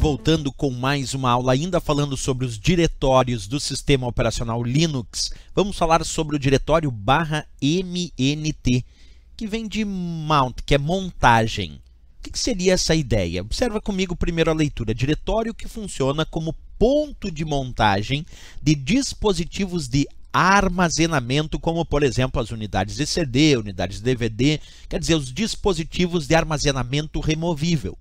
voltando com mais uma aula, ainda falando sobre os diretórios do sistema operacional Linux. Vamos falar sobre o diretório MNT, que vem de mount, que é montagem. O que, que seria essa ideia? Observa comigo primeiro a leitura. Diretório que funciona como ponto de montagem de dispositivos de armazenamento, como por exemplo as unidades de CD, unidades de DVD, quer dizer, os dispositivos de armazenamento removível.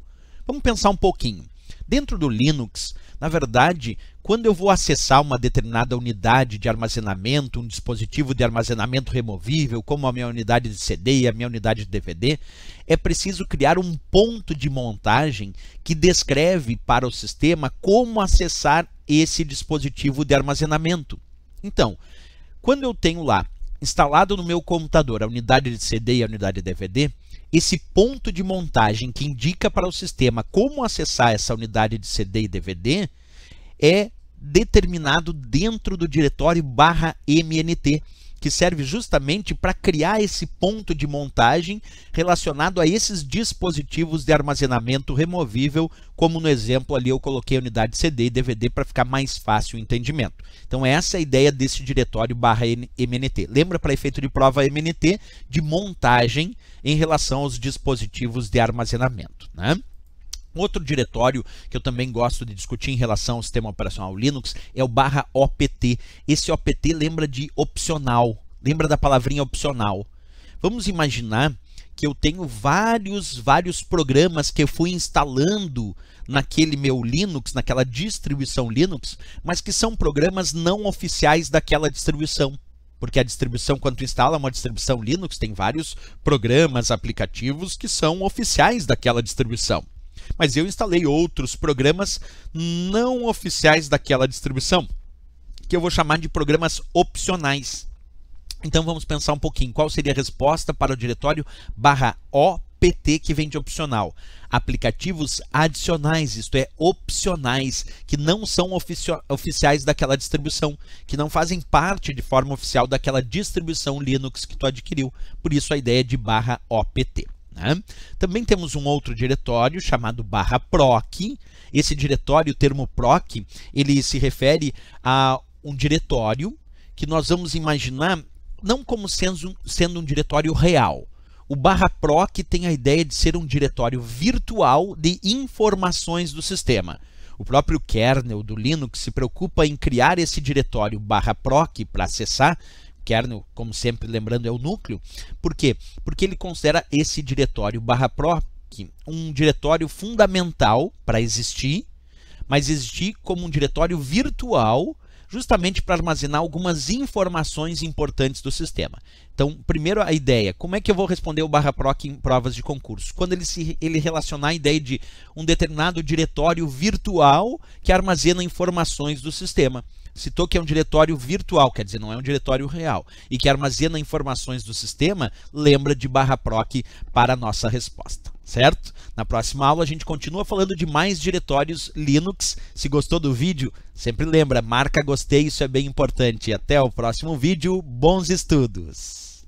Vamos pensar um pouquinho. Dentro do Linux, na verdade, quando eu vou acessar uma determinada unidade de armazenamento, um dispositivo de armazenamento removível, como a minha unidade de CD e a minha unidade de DVD, é preciso criar um ponto de montagem que descreve para o sistema como acessar esse dispositivo de armazenamento. Então, quando eu tenho lá instalado no meu computador a unidade de CD e a unidade DVD, esse ponto de montagem que indica para o sistema como acessar essa unidade de CD e DVD é determinado dentro do diretório barra MNT, que serve justamente para criar esse ponto de montagem relacionado a esses dispositivos de armazenamento removível, como no exemplo ali eu coloquei a unidade CD e DVD para ficar mais fácil o entendimento. Então é essa é a ideia desse diretório barra MNT. Lembra para efeito de prova MNT de montagem em relação aos dispositivos de armazenamento. Né? Outro diretório que eu também gosto de discutir em relação ao sistema operacional Linux é o barra OPT. Esse OPT lembra de opcional, lembra da palavrinha opcional. Vamos imaginar que eu tenho vários, vários programas que eu fui instalando naquele meu Linux, naquela distribuição Linux, mas que são programas não oficiais daquela distribuição. Porque a distribuição, quando instala uma distribuição Linux, tem vários programas, aplicativos que são oficiais daquela distribuição mas eu instalei outros programas não oficiais daquela distribuição, que eu vou chamar de programas opcionais. Então vamos pensar um pouquinho, qual seria a resposta para o diretório barra que vem de opcional. Aplicativos adicionais, isto é, opcionais, que não são oficiais daquela distribuição, que não fazem parte de forma oficial daquela distribuição Linux que tu adquiriu. Por isso a ideia é de barra OPT. Né? Também temos um outro diretório chamado barra proc. Esse diretório, o termo proc, ele se refere a um diretório que nós vamos imaginar não como sendo, sendo um diretório real. O barra proc tem a ideia de ser um diretório virtual de informações do sistema. O próprio kernel do Linux se preocupa em criar esse diretório barra proc para acessar kernel, como sempre, lembrando, é o núcleo. Por quê? Porque ele considera esse diretório barra proc um diretório fundamental para existir, mas existir como um diretório virtual justamente para armazenar algumas informações importantes do sistema. Então, primeiro a ideia, como é que eu vou responder o barra proc em provas de concurso? Quando ele, se, ele relacionar a ideia de um determinado diretório virtual que armazena informações do sistema citou que é um diretório virtual, quer dizer, não é um diretório real, e que armazena informações do sistema, lembra de barra proc para a nossa resposta, certo? Na próxima aula a gente continua falando de mais diretórios Linux. Se gostou do vídeo, sempre lembra, marca gostei, isso é bem importante. Até o próximo vídeo, bons estudos!